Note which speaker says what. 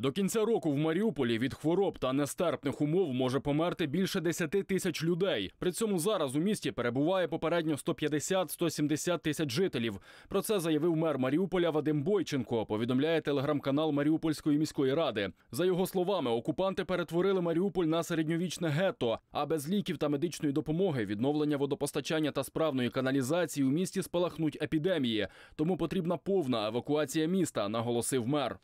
Speaker 1: До кінця року в Маріуполі від хвороб та нестерпних умов може померти більше 10 тисяч людей. При цьому зараз у місті перебуває попередньо 150-170 тисяч жителів. Про це заявив мер Маріуполя Вадим Бойченко. Повідомляє телеграм-канал Маріупольської міської ради. За його словами, окупанти перетворили Маріуполь на середньовічне гетто. А без ліків та медичної допомоги, відновлення водопостачання та справної каналізації у місті спалахнуть епідемії. Тому потрібна повна евакуація міста, наголосив мер.